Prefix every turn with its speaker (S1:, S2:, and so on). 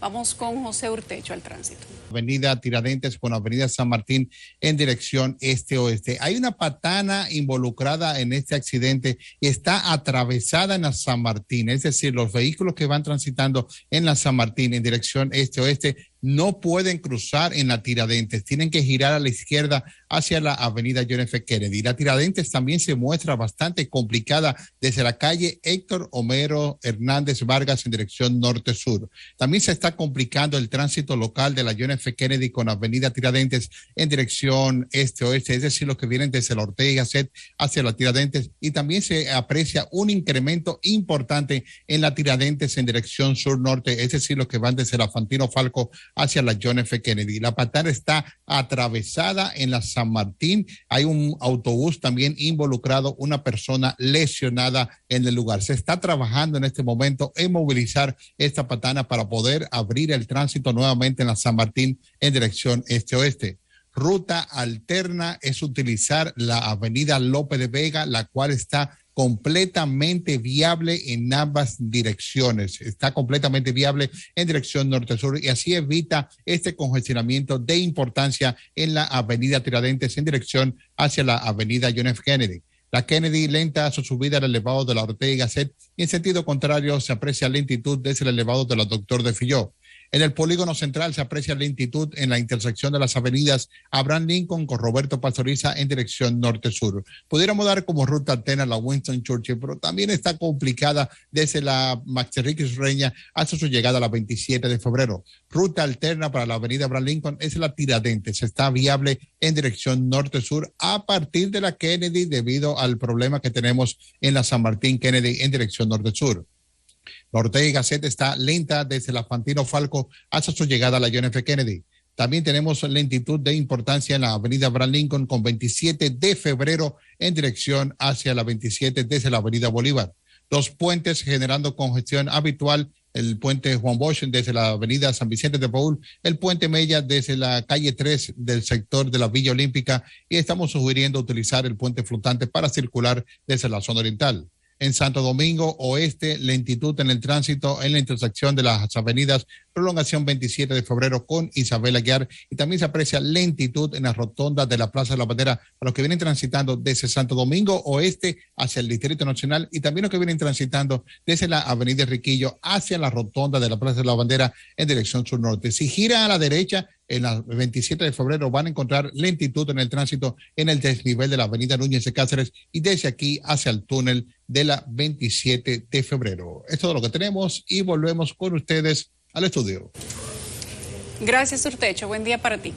S1: Vamos con José Urtecho al tránsito. Avenida Tiradentes con Avenida San Martín en dirección este-oeste. Hay una patana involucrada en este accidente y está atravesada en la San Martín, es decir, los vehículos que van transitando en la San Martín en dirección este-oeste no pueden cruzar en la Tiradentes, tienen que girar a la izquierda hacia la avenida John F. Kennedy. La Tiradentes también se muestra bastante complicada desde la calle Héctor Homero Hernández Vargas en dirección norte-sur. También se está complicando el tránsito local de la John F. Kennedy con la avenida Tiradentes en dirección este-oeste, es decir, los que vienen desde la Ortega y hacia la Tiradentes. Y también se aprecia un incremento importante en la Tiradentes en dirección sur-norte, es decir, los que van desde la Fantino Falco hacia la John F. Kennedy. La patana está atravesada en la San Martín. Hay un autobús también involucrado, una persona lesionada en el lugar. Se está trabajando en este momento en movilizar esta patana para poder abrir el tránsito nuevamente en la San Martín en dirección este-oeste ruta alterna es utilizar la avenida López de Vega, la cual está completamente viable en ambas direcciones. Está completamente viable en dirección norte-sur y así evita este congestionamiento de importancia en la avenida Tiradentes en dirección hacia la avenida John F. Kennedy. La Kennedy lenta su subida al elevado de la Ortega Set y en sentido contrario se aprecia lentitud desde el elevado de la Doctor de Filló. En el polígono central se aprecia lentitud en la intersección de las avenidas Abraham Lincoln con Roberto Pastoriza en dirección norte-sur. Pudiéramos dar como ruta alterna la Winston Churchill, pero también está complicada desde la Max Reina Reña hasta su llegada a la 27 de febrero. Ruta alterna para la avenida Abraham Lincoln es la Tiradentes. Está viable en dirección norte-sur a partir de la Kennedy debido al problema que tenemos en la San Martín Kennedy en dirección norte-sur. La Ortega y Gasset está lenta desde la Fantino Falco hasta su llegada a la John F. Kennedy. También tenemos lentitud de importancia en la avenida Abraham Lincoln con 27 de febrero en dirección hacia la 27 desde la avenida Bolívar. Dos puentes generando congestión habitual, el puente Juan Bosch desde la avenida San Vicente de Paul, el puente Mella desde la calle 3 del sector de la Villa Olímpica y estamos sugiriendo utilizar el puente flotante para circular desde la zona oriental en Santo Domingo Oeste, lentitud en el tránsito en la intersección de las avenidas Prolongación 27 de Febrero con Isabel Aguiar y también se aprecia lentitud en la rotonda de la Plaza de la Bandera para los que vienen transitando desde Santo Domingo Oeste hacia el Distrito Nacional y también los que vienen transitando desde la Avenida Riquillo hacia la rotonda de la Plaza de la Bandera en dirección sur norte. Si gira a la derecha, en la 27 de febrero van a encontrar lentitud en el tránsito en el desnivel de la avenida Núñez de Cáceres y desde aquí hacia el túnel de la 27 de febrero. es todo lo que tenemos y volvemos con ustedes al estudio. Gracias, Urtecho. Buen día para ti.